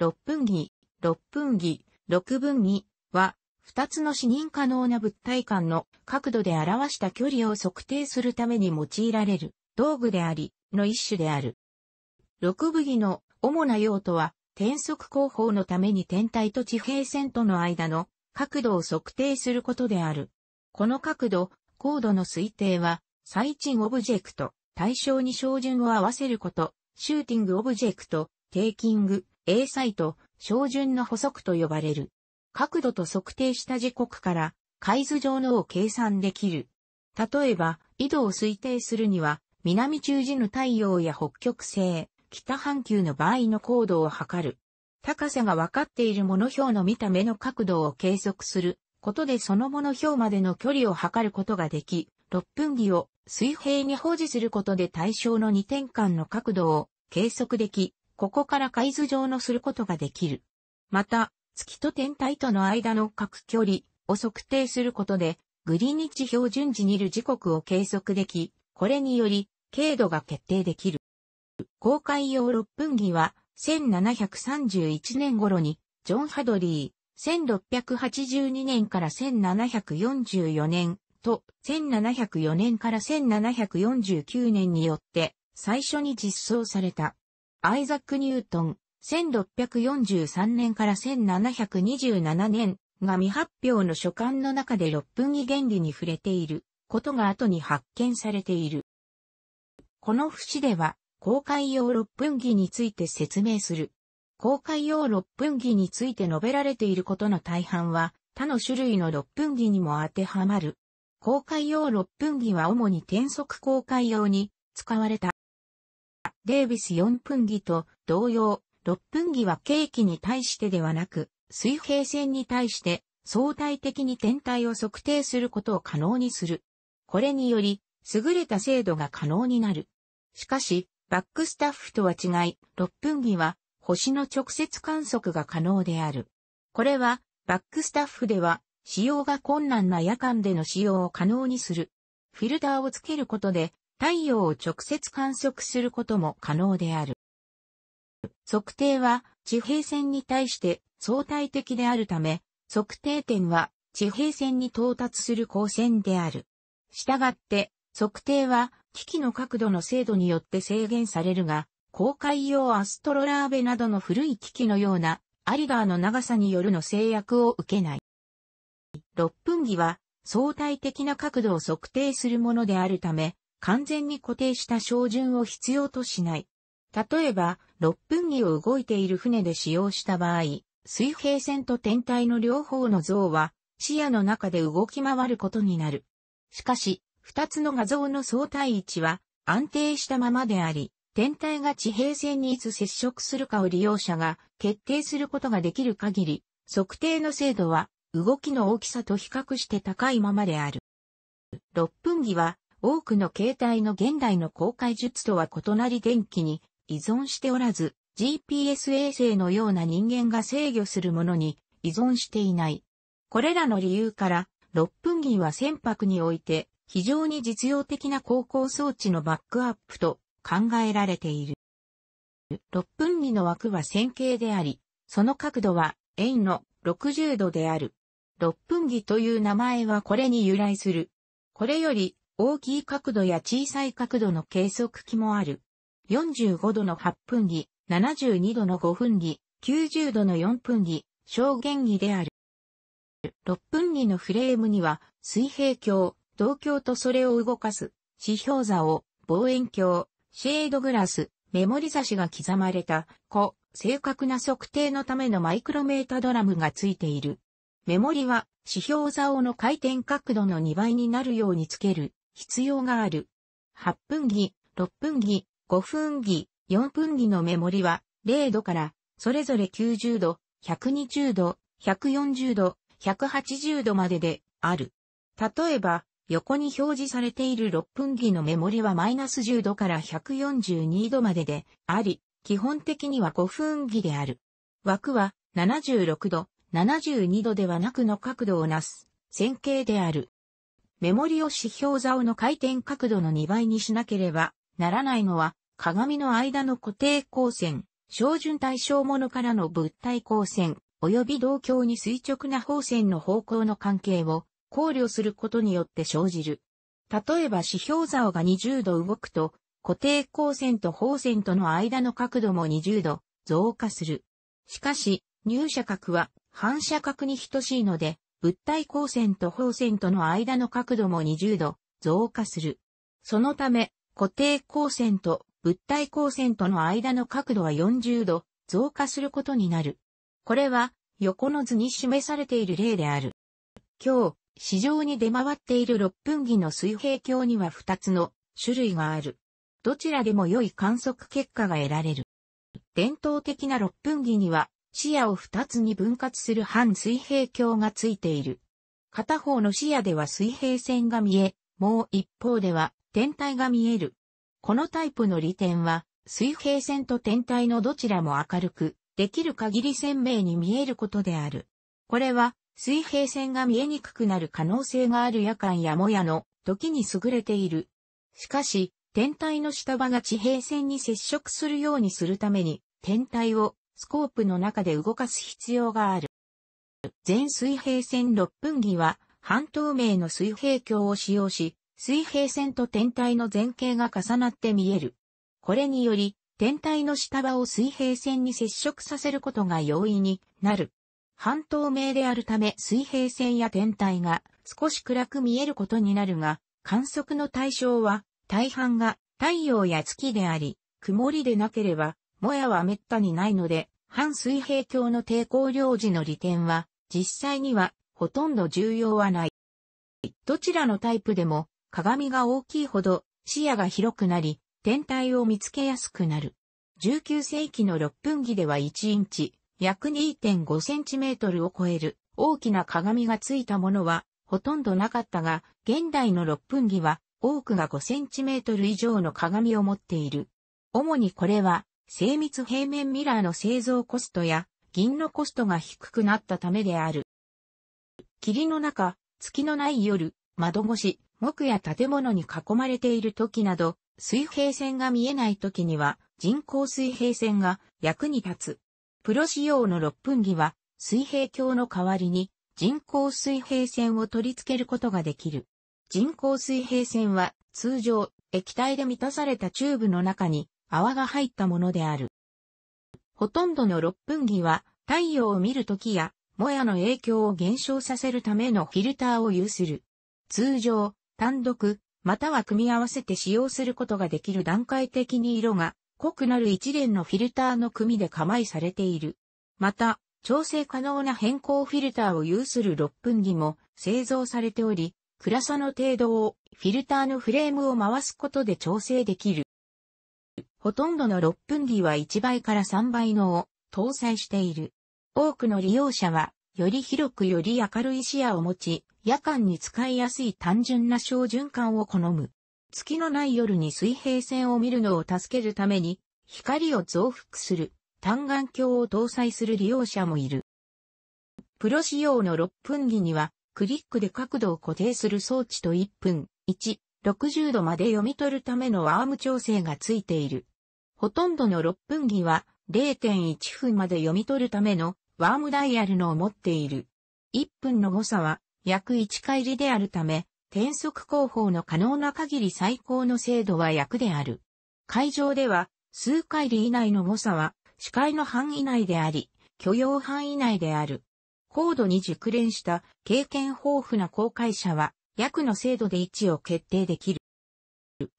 六分儀、六分儀、六分儀は、二つの視認可能な物体間の角度で表した距離を測定するために用いられる道具であり、の一種である。六分儀の主な用途は、転速工法のために天体と地平線との間の角度を測定することである。この角度、高度の推定は、最賃オブジェクト、対象に照準を合わせること、シューティングオブジェクト、テイキング、A サイト、照準の補足と呼ばれる。角度と測定した時刻から、海図上のを計算できる。例えば、緯度を推定するには、南中時の太陽や北極星、北半球の場合の高度を測る。高さが分かっているもの表の見た目の角度を計測することでそのもの表までの距離を測ることができ、6分儀を水平に保持することで対象の2点間の角度を計測でき、ここから海図上のすることができる。また、月と天体との間の各距離を測定することで、グリニッチ標準時にいる時刻を計測でき、これにより、経度が決定できる。公開用6分儀は、1731年頃に、ジョン・ハドリー、1682年から1744年と、1704年から1749年によって、最初に実装された。アイザック・ニュートン、1643年から1727年が未発表の書簡の中で六分儀原理に触れていることが後に発見されている。この節では、公開用六分儀について説明する。公開用六分儀について述べられていることの大半は、他の種類の六分儀にも当てはまる。公開用六分儀は主に転速公開用に使われた。デービス4分儀と同様、6分儀は景気に対してではなく、水平線に対して相対的に天体を測定することを可能にする。これにより、優れた精度が可能になる。しかし、バックスタッフとは違い、6分儀は星の直接観測が可能である。これは、バックスタッフでは、使用が困難な夜間での使用を可能にする。フィルターをつけることで、太陽を直接観測することも可能である。測定は地平線に対して相対的であるため、測定点は地平線に到達する光線である。したがって、測定は機器の角度の精度によって制限されるが、公開用アストロラーベなどの古い機器のようなアリガーの長さによるの制約を受けない。6分儀は相対的な角度を測定するものであるため、完全に固定した照準を必要としない。例えば、6分儀を動いている船で使用した場合、水平線と天体の両方の像は視野の中で動き回ることになる。しかし、二つの画像の相対位置は安定したままであり、天体が地平線にいつ接触するかを利用者が決定することができる限り、測定の精度は動きの大きさと比較して高いままである。6分儀は多くの形態の現代の公開術とは異なり電気に依存しておらず、GPS 衛星のような人間が制御するものに依存していない。これらの理由から、6分儀は船舶において非常に実用的な航行装置のバックアップと考えられている。6分儀の枠は線形であり、その角度は円の60度である。6分儀という名前はこれに由来する。これより大きい角度や小さい角度の計測器もある。45度の8分儀、72度の5分儀、90度の4分儀、小弦儀である。6分儀のフレームには、水平鏡、同鏡とそれを動かす、指標座を、望遠鏡、シェードグラス、メモリ差しが刻まれた、個、正確な測定のためのマイクロメータドラムがついている。メモリは、指標座をの回転角度の2倍になるようにつける。必要がある。8分儀、6分儀、5分儀、4分儀の目盛りは0度からそれぞれ90度、120度、140度、180度までである。例えば、横に表示されている6分儀の目盛りはマイナス10度から142度までであり、基本的には5分儀である。枠は76度、72度ではなくの角度をなす線形である。メモリを指標竿の回転角度の2倍にしなければならないのは、鏡の間の固定光線、照準対象物からの物体光線、及び同鏡に垂直な方線の方向の関係を考慮することによって生じる。例えば指標竿が20度動くと、固定光線と方線との間の角度も20度増加する。しかし、入射角は反射角に等しいので、物体光線と放線との間の角度も20度増加する。そのため、固定光線と物体光線との間の角度は40度増加することになる。これは横の図に示されている例である。今日、市場に出回っている六分儀の水平鏡には2つの種類がある。どちらでも良い観測結果が得られる。伝統的な六分儀には視野を二つに分割する半水平鏡がついている。片方の視野では水平線が見え、もう一方では天体が見える。このタイプの利点は、水平線と天体のどちらも明るく、できる限り鮮明に見えることである。これは、水平線が見えにくくなる可能性がある夜間やもやの時に優れている。しかし、天体の下場が地平線に接触するようにするために、天体をスコープの中で動かす必要がある。全水平線6分儀は、半透明の水平鏡を使用し、水平線と天体の前景が重なって見える。これにより、天体の下場を水平線に接触させることが容易になる。半透明であるため水平線や天体が少し暗く見えることになるが、観測の対象は大半が太陽や月であり、曇りでなければもやは滅多にないので、反水平鏡の抵抗領事の利点は、実際にはほとんど重要はない。どちらのタイプでも、鏡が大きいほど視野が広くなり、天体を見つけやすくなる。19世紀の6分儀では1インチ、約2.5センチメートルを超える大きな鏡がついたものはほとんどなかったが、現代の6分儀は多くが5センチメートル以上の鏡を持っている。主にこれは精密平面ミラーの製造コストや銀のコストが低くなったためである。霧の中、月のない夜、窓越し、木や建物に囲まれている時など、水平線が見えない時には人工水平線が役に立つ。プロ仕様の6分儀は水平鏡の代わりに人工水平線を取り付けることができる。人工水平線は通常液体で満たされたチューブの中に泡が入ったものである。ほとんどの六分儀は太陽を見るときや、もやの影響を減少させるためのフィルターを有する。通常、単独、または組み合わせて使用することができる段階的に色が濃くなる一連のフィルターの組で構いされている。また、調整可能な変更フィルターを有する六分儀も製造されており、暗さの程度をフィルターのフレームを回すことで調整できる。ほとんどの6分儀は1倍から3倍のを搭載している。多くの利用者は、より広くより明るい視野を持ち、夜間に使いやすい単純な小循環を好む。月のない夜に水平線を見るのを助けるために、光を増幅する単眼鏡を搭載する利用者もいる。プロ仕様の6分儀には、クリックで角度を固定する装置と1分、1、60度まで読み取るためのアーム調整がついている。ほとんどの6分儀は0.1分まで読み取るためのワームダイヤルのを持っている。1分の誤差は約1回りであるため、転速工法の可能な限り最高の精度は約である。会場では数回り以内の誤差は視界の範囲内であり、許容範囲内である。高度に熟練した経験豊富な公開者は、約の精度で位置を決定できる。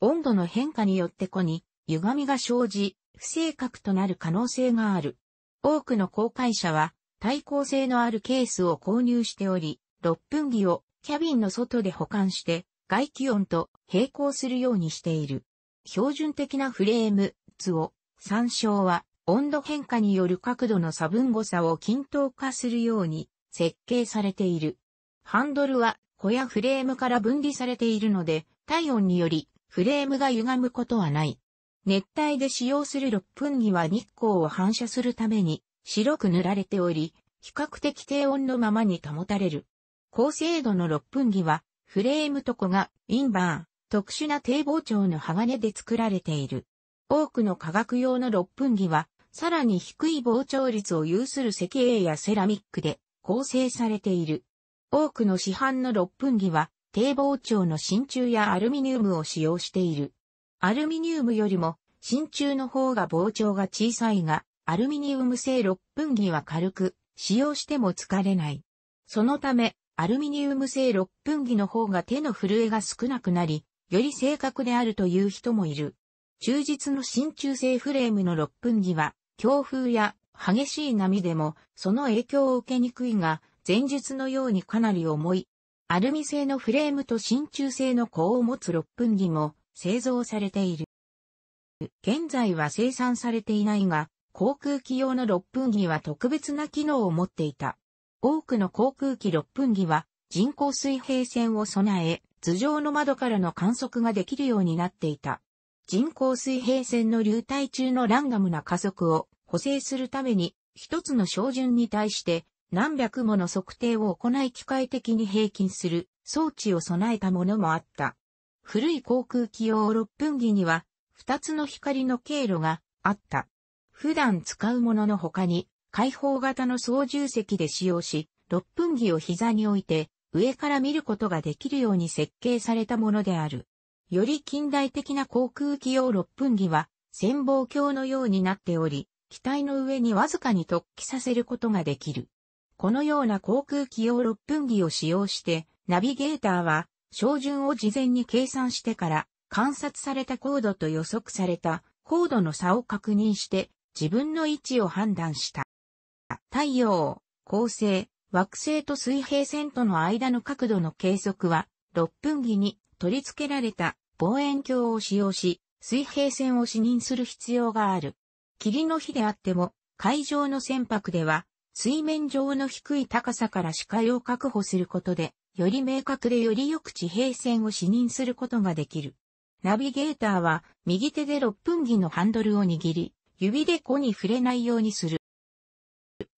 温度の変化によって子に歪みが生じ、不正確となる可能性がある。多くの公開者は、耐抗性のあるケースを購入しており、6分儀をキャビンの外で保管して、外気温と並行するようにしている。標準的なフレーム図を参照は、温度変化による角度の差分誤差を均等化するように設計されている。ハンドルは小屋フレームから分離されているので、体温によりフレームが歪むことはない。熱帯で使用する6分儀は日光を反射するために白く塗られており、比較的低温のままに保たれる。高精度の6分儀は、フレームとこが、インバーン、特殊な堤防張の鋼で作られている。多くの化学用の6分儀は、さらに低い膨張率を有する石英やセラミックで構成されている。多くの市販の6分儀は、低膨張の真鍮やアルミニウムを使用している。アルミニウムよりも真鍮の方が膨張が小さいが、アルミニウム製6分儀は軽く、使用しても疲れない。そのため、アルミニウム製6分儀の方が手の震えが少なくなり、より正確であるという人もいる。忠実の真鍮製フレームの6分儀は、強風や激しい波でも、その影響を受けにくいが、前述のようにかなり重い。アルミ製のフレームと真鍮製の甲を持つ6分儀も、製造されている。現在は生産されていないが、航空機用の6分機は特別な機能を持っていた。多くの航空機6分機は人工水平線を備え、頭上の窓からの観測ができるようになっていた。人工水平線の流体中のランダムな加速を補正するために、一つの照準に対して何百もの測定を行い機械的に平均する装置を備えたものもあった。古い航空機用六分儀には、二つの光の経路があった。普段使うものの他に、開放型の操縦席で使用し、六分儀を膝に置いて、上から見ることができるように設計されたものである。より近代的な航空機用六分儀は、潜望鏡のようになっており、機体の上にわずかに突起させることができる。このような航空機用六分儀を使用して、ナビゲーターは照準を事前に計算してから観察された高度と予測された高度の差を確認して自分の位置を判断した。太陽、恒星、惑星と水平線との間の角度の計測は6分儀に取り付けられた望遠鏡を使用し水平線を視認する必要がある。霧の日であっても海上の船舶では水面上の低い高さから視界を確保することでより明確でよりよく地平線を視認することができる。ナビゲーターは右手で6分儀のハンドルを握り、指で子に触れないようにする。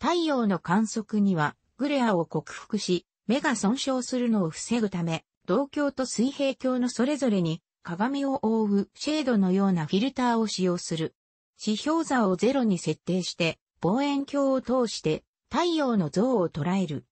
太陽の観測にはグレアを克服し、目が損傷するのを防ぐため、同鏡と水平鏡のそれぞれに鏡を覆うシェードのようなフィルターを使用する。指標座をゼロに設定して、望遠鏡を通して太陽の像を捉える。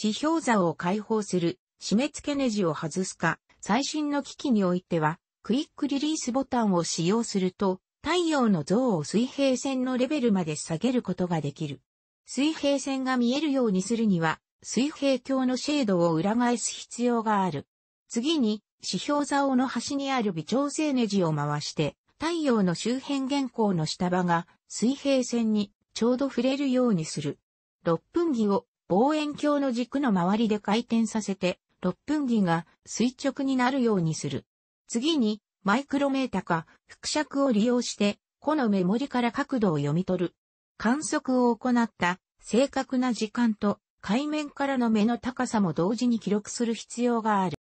指標座を解放する、締め付けネジを外すか、最新の機器においては、クイックリリースボタンを使用すると、太陽の像を水平線のレベルまで下げることができる。水平線が見えるようにするには、水平鏡のシェードを裏返す必要がある。次に、指標竿の端にある微調整ネジを回して、太陽の周辺原稿の下場が水平線にちょうど触れるようにする。6分儀を望遠鏡の軸の周りで回転させて、6分儀が垂直になるようにする。次に、マイクロメータか、複尺を利用して、このメモリから角度を読み取る。観測を行った正確な時間と海面からの目の高さも同時に記録する必要がある。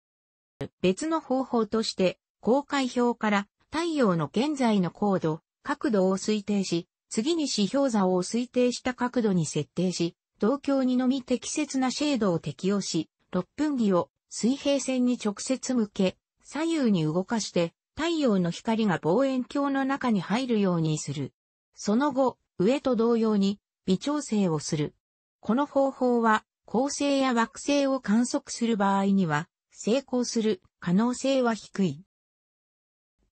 別の方法として、公開表から太陽の現在の高度、角度を推定し、次に指標座を推定した角度に設定し、同郷にのみ適切なシェードを適用し、6分儀を水平線に直接向け、左右に動かして太陽の光が望遠鏡の中に入るようにする。その後、上と同様に微調整をする。この方法は、恒星や惑星を観測する場合には、成功する可能性は低い。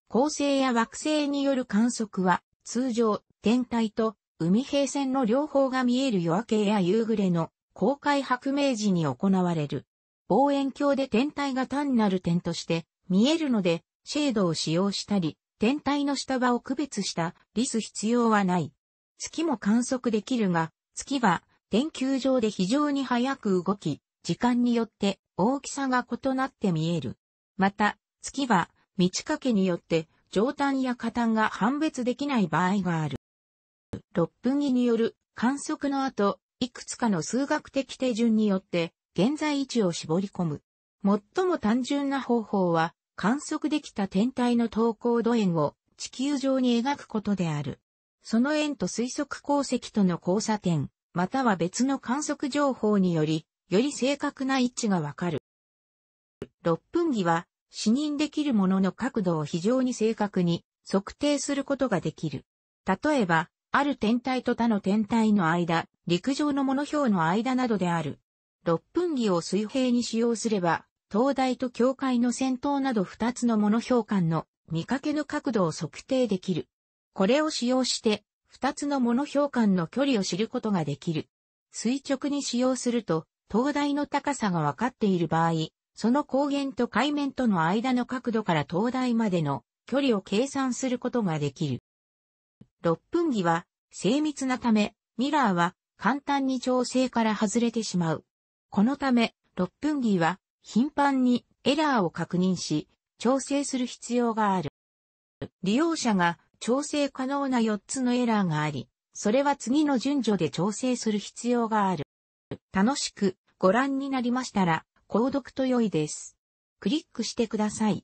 恒星や惑星による観測は、通常、天体と海平線の両方が見える夜明けや夕暮れの公開白明時に行われる。望遠鏡で天体が単なる点として見えるので、シェードを使用したり、天体の下場を区別したリス必要はない。月も観測できるが、月は天球上で非常に早く動き、時間によって大きさが異なって見える。また、月は満ち欠けによって上端や下端が判別できない場合がある。六分儀による観測の後、いくつかの数学的手順によって、現在位置を絞り込む。最も単純な方法は、観測できた天体の投高度円を地球上に描くことである。その円と推測鉱石との交差点、または別の観測情報により、より正確な位置がわかる。六分儀は、視認できるものの角度を非常に正確に測定することができる。例えば、ある天体と他の天体の間、陸上の物標の間などである。六分儀を水平に使用すれば、灯台と境界の先頭など二つの物表間の見かけの角度を測定できる。これを使用して、二つの物表間の距離を知ることができる。垂直に使用すると、灯台の高さが分かっている場合、その光源と海面との間の角度から灯台までの距離を計算することができる。6分儀は精密なため、ミラーは簡単に調整から外れてしまう。このため、6分儀は頻繁にエラーを確認し、調整する必要がある。利用者が調整可能な4つのエラーがあり、それは次の順序で調整する必要がある。楽しくご覧になりましたら、購読と良いです。クリックしてください。